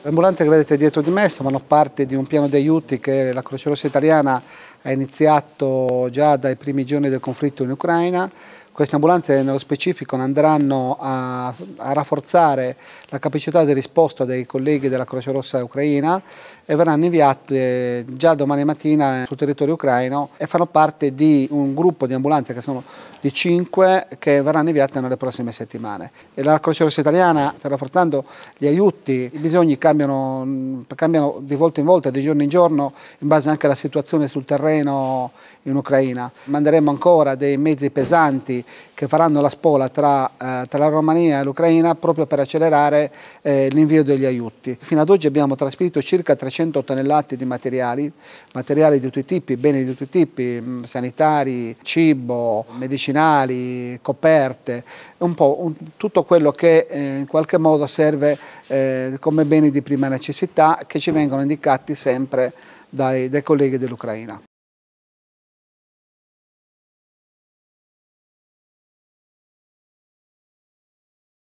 Le ambulanze che vedete dietro di me sono parte di un piano di aiuti che la Croce Rossa Italiana ha iniziato già dai primi giorni del conflitto in Ucraina queste ambulanze nello specifico andranno a, a rafforzare la capacità di risposta dei colleghi della Croce Rossa Ucraina e verranno inviate eh, già domani mattina sul territorio ucraino e fanno parte di un gruppo di ambulanze che sono di 5 che verranno inviate nelle prossime settimane. E la Croce Rossa Italiana sta rafforzando gli aiuti, i bisogni cambiano, cambiano di volta in volta, di giorno in giorno, in base anche alla situazione sul terreno in Ucraina. Manderemo ancora dei mezzi pesanti che faranno la spola tra, eh, tra la Romania e l'Ucraina proprio per accelerare eh, l'invio degli aiuti. Fino ad oggi abbiamo trasferito circa 300 tonnellate di materiali, materiali di tutti i tipi, beni di tutti i tipi, mm, sanitari, cibo, medicinali, coperte, un po' un, tutto quello che eh, in qualche modo serve eh, come beni di prima necessità che ci vengono indicati sempre dai, dai colleghi dell'Ucraina.